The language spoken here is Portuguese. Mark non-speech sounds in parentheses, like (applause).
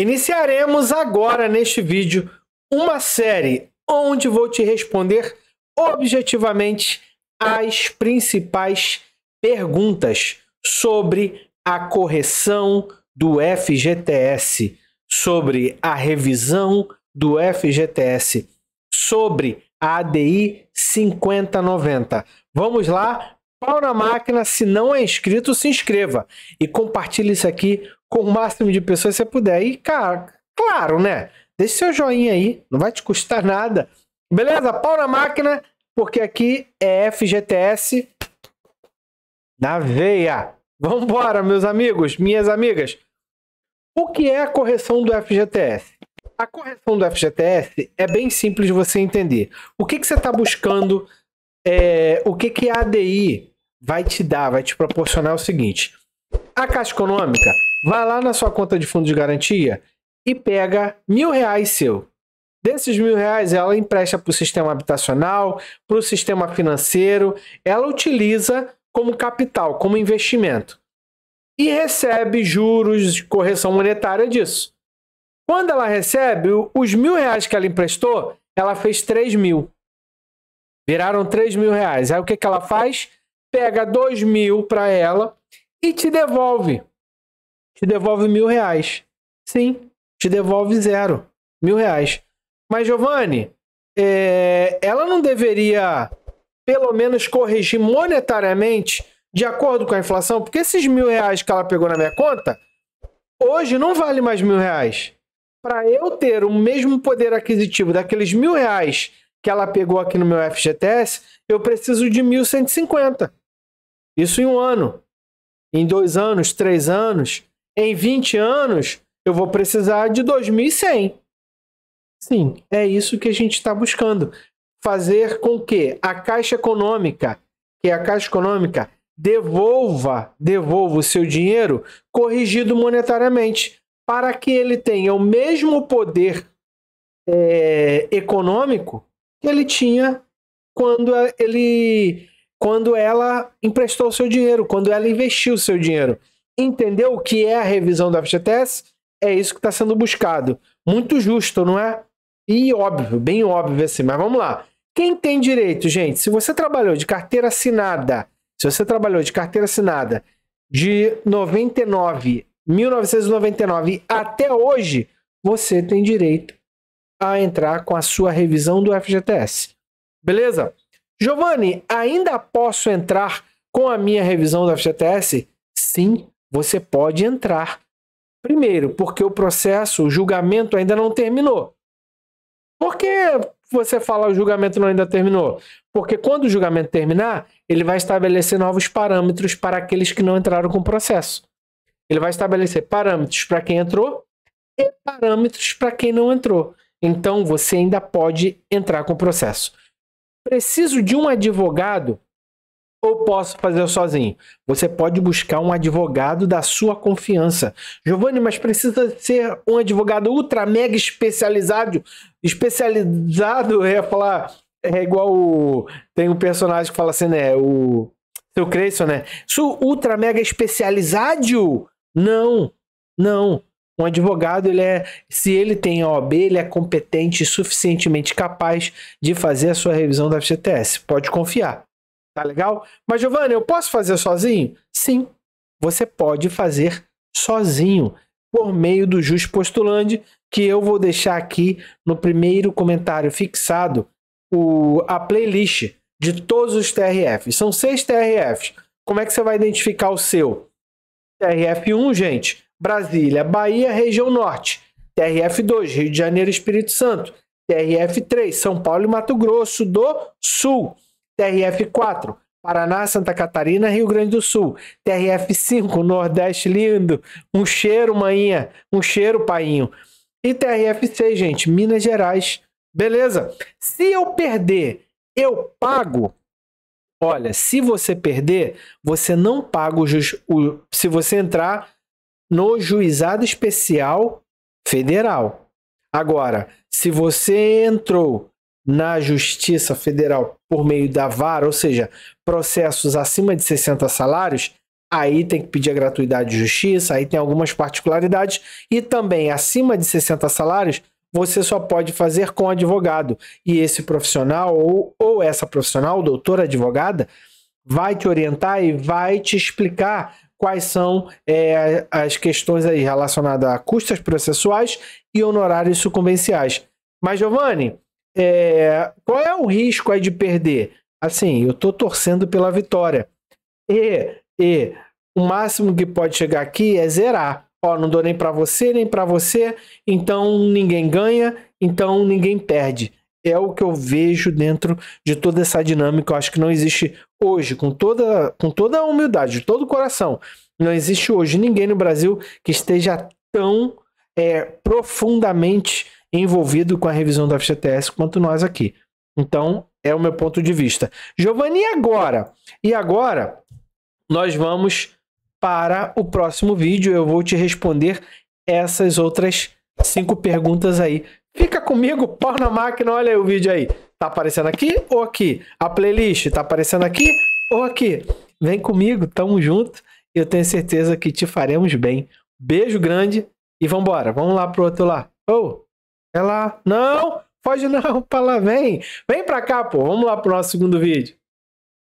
Iniciaremos agora neste vídeo uma série onde vou te responder objetivamente as principais perguntas sobre a correção do FGTS, sobre a revisão do FGTS, sobre a ADI 5090. Vamos lá, pau na máquina, se não é inscrito, se inscreva e compartilhe isso aqui com o máximo de pessoas que você puder. E, cara, claro, né? Deixe seu joinha aí, não vai te custar nada. Beleza? Pau na máquina, porque aqui é FGTS na veia. Vambora, meus amigos, minhas amigas. O que é a correção do FGTS? A correção do FGTS é bem simples de você entender. O que, que você está buscando? É, o que, que a ADI vai te dar, vai te proporcionar o seguinte. A Caixa Econômica Vai lá na sua conta de fundo de garantia e pega mil reais seu. Desses mil reais, ela empresta para o sistema habitacional, para o sistema financeiro, ela utiliza como capital, como investimento. E recebe juros de correção monetária disso. Quando ela recebe, os mil reais que ela emprestou, ela fez 3 mil. Viraram 3 mil reais. Aí o que, que ela faz? Pega 2 mil para ela e te devolve te devolve mil reais. Sim, te devolve zero. Mil reais. Mas, Giovanni, é, ela não deveria, pelo menos, corrigir monetariamente de acordo com a inflação? Porque esses mil reais que ela pegou na minha conta, hoje não vale mais mil reais. Para eu ter o mesmo poder aquisitivo daqueles mil reais que ela pegou aqui no meu FGTS, eu preciso de 1.150. Isso em um ano. Em dois anos, três anos, em 20 anos eu vou precisar de 2100. Sim, é isso que a gente está buscando. Fazer com que a Caixa Econômica, que é a Caixa Econômica, devolva, devolva o seu dinheiro corrigido monetariamente, para que ele tenha o mesmo poder é, econômico que ele tinha quando ele quando ela emprestou o seu dinheiro, quando ela investiu o seu dinheiro entendeu o que é a revisão do FGTS, é isso que está sendo buscado. Muito justo, não é? E óbvio, bem óbvio assim, mas vamos lá. Quem tem direito, gente? Se você trabalhou de carteira assinada, se você trabalhou de carteira assinada de 99, 1999 até hoje, você tem direito a entrar com a sua revisão do FGTS. Beleza? Giovanni, ainda posso entrar com a minha revisão do FGTS? Sim, você pode entrar. Primeiro, porque o processo, o julgamento ainda não terminou. Por que você fala o julgamento não ainda terminou? Porque quando o julgamento terminar, ele vai estabelecer novos parâmetros para aqueles que não entraram com o processo. Ele vai estabelecer parâmetros para quem entrou e parâmetros para quem não entrou. Então você ainda pode entrar com o processo. Preciso de um advogado ou posso fazer sozinho? Você pode buscar um advogado da sua confiança. Giovanni, mas precisa ser um advogado ultra mega especializado. Especializado, eu ia falar, é igual o, tem um personagem que fala assim, né? O seu Creyson, né? Sou ultra mega especializado? Não, não. Um advogado, ele é, se ele tem OAB, ele é competente e suficientemente capaz de fazer a sua revisão da FGTS. Pode confiar. Tá legal? Mas, Giovanni, eu posso fazer sozinho? Sim, você pode fazer sozinho por meio do Jus Postulandi, que eu vou deixar aqui no primeiro comentário fixado o, a playlist de todos os TRFs. São seis TRFs. Como é que você vai identificar o seu? TRF1, gente, Brasília, Bahia, região norte. TRF2, Rio de Janeiro, Espírito Santo. TRF3, São Paulo e Mato Grosso do Sul. TRF4, Paraná, Santa Catarina, Rio Grande do Sul. TRF5, Nordeste lindo. Um cheiro, manhinha. Um cheiro, painho. E TRF6, gente, Minas Gerais. Beleza? Se eu perder, eu pago. Olha, se você perder, você não paga o, ju... o se você entrar no juizado especial federal. Agora, se você entrou na Justiça Federal por meio da VAR, ou seja, processos acima de 60 salários, aí tem que pedir a gratuidade de justiça, aí tem algumas particularidades, e também acima de 60 salários, você só pode fazer com advogado. E esse profissional ou, ou essa profissional, doutora advogada, vai te orientar e vai te explicar quais são é, as questões aí relacionadas a custas processuais e honorários sucumbenciais. Mas, Giovanni, é, qual é o risco aí de perder? Assim, eu estou torcendo pela vitória. E, e o máximo que pode chegar aqui é zerar. Ó, não dou nem para você, nem para você, então ninguém ganha, então ninguém perde. É o que eu vejo dentro de toda essa dinâmica. Eu acho que não existe hoje, com toda, com toda a humildade, de todo o coração, não existe hoje ninguém no Brasil que esteja tão é, profundamente envolvido com a revisão do FGTS quanto nós aqui. Então, é o meu ponto de vista. Giovanni, e agora? E agora, nós vamos para o próximo vídeo. Eu vou te responder essas outras cinco perguntas aí. Fica comigo, pau na máquina, olha aí o vídeo aí. Tá aparecendo aqui ou aqui? A playlist tá aparecendo aqui ou aqui? Vem comigo, tamo junto. Eu tenho certeza que te faremos bem. Beijo grande e vambora. Vamos lá pro outro lá. Oh! Ela, não, pode não, para (laughs) lá, vem. Vem para cá, pô, vamos lá pro nosso segundo vídeo.